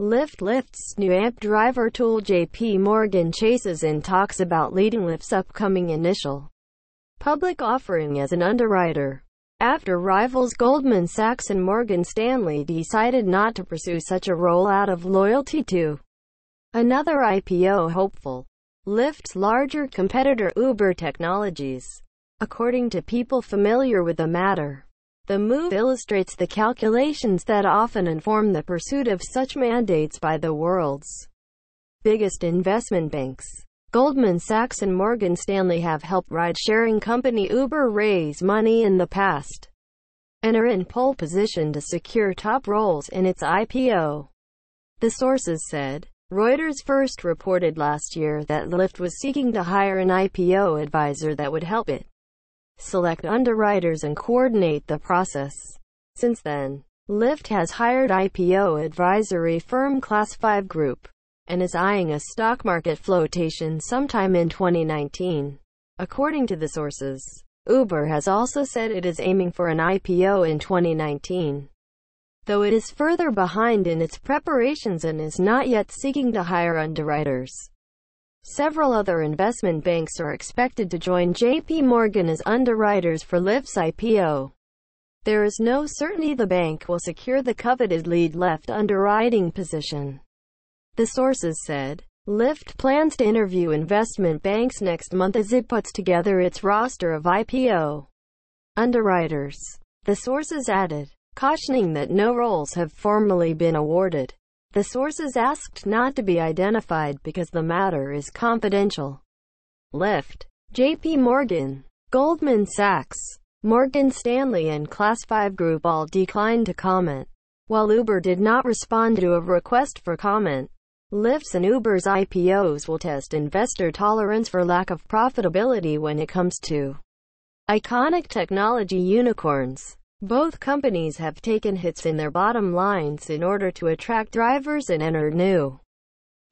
Lyft Lyft's new app driver tool JP Morgan Chase's in talks about leading Lyft's upcoming initial public offering as an underwriter. After rivals Goldman Sachs and Morgan Stanley decided not to pursue such a role out of loyalty to another IPO hopeful, Lyft's larger competitor Uber Technologies. According to people familiar with the matter, the move illustrates the calculations that often inform the pursuit of such mandates by the world's biggest investment banks. Goldman Sachs and Morgan Stanley have helped ride-sharing company Uber raise money in the past and are in pole position to secure top roles in its IPO. The sources said. Reuters first reported last year that Lyft was seeking to hire an IPO advisor that would help it select underwriters and coordinate the process. Since then, Lyft has hired IPO advisory firm Class 5 Group and is eyeing a stock market flotation sometime in 2019. According to the sources, Uber has also said it is aiming for an IPO in 2019, though it is further behind in its preparations and is not yet seeking to hire underwriters. Several other investment banks are expected to join JP Morgan as underwriters for Lyft's IPO. There is no certainty the bank will secure the coveted lead left underwriting position. The sources said. Lyft plans to interview investment banks next month as it puts together its roster of IPO underwriters. The sources added, cautioning that no roles have formally been awarded. The sources asked not to be identified because the matter is confidential. Lyft, JP Morgan, Goldman Sachs, Morgan Stanley and Class 5 Group all declined to comment, while Uber did not respond to a request for comment. Lyft's and Uber's IPOs will test investor tolerance for lack of profitability when it comes to iconic technology unicorns. Both companies have taken hits in their bottom lines in order to attract drivers and enter new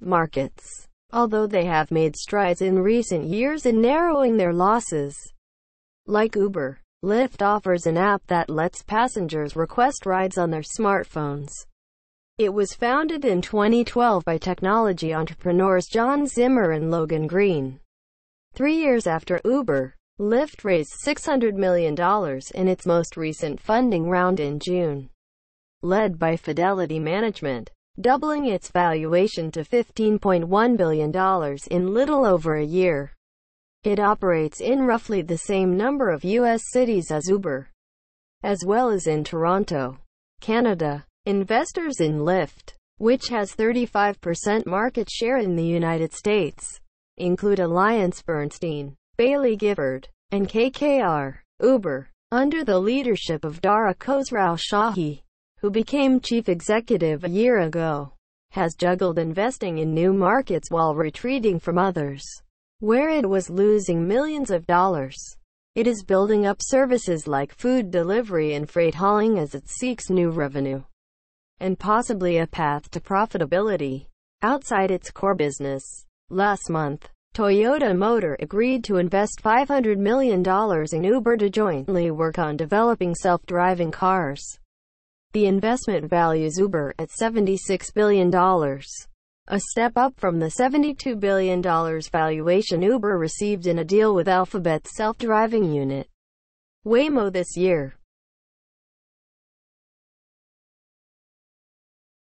markets. Although they have made strides in recent years in narrowing their losses, like Uber, Lyft offers an app that lets passengers request rides on their smartphones. It was founded in 2012 by technology entrepreneurs John Zimmer and Logan Green. Three years after Uber, Lyft raised $600 million in its most recent funding round in June, led by Fidelity Management, doubling its valuation to $15.1 billion in little over a year. It operates in roughly the same number of U.S. cities as Uber, as well as in Toronto, Canada. Investors in Lyft, which has 35% market share in the United States, include Alliance Bernstein. Bailey Gifford, and KKR, Uber, under the leadership of Dara Khosrau Shahi, who became chief executive a year ago, has juggled investing in new markets while retreating from others, where it was losing millions of dollars. It is building up services like food delivery and freight hauling as it seeks new revenue and possibly a path to profitability outside its core business. Last month, Toyota Motor agreed to invest $500 million in Uber to jointly work on developing self-driving cars. The investment values Uber at $76 billion, a step up from the $72 billion valuation Uber received in a deal with Alphabet's self-driving unit, Waymo this year.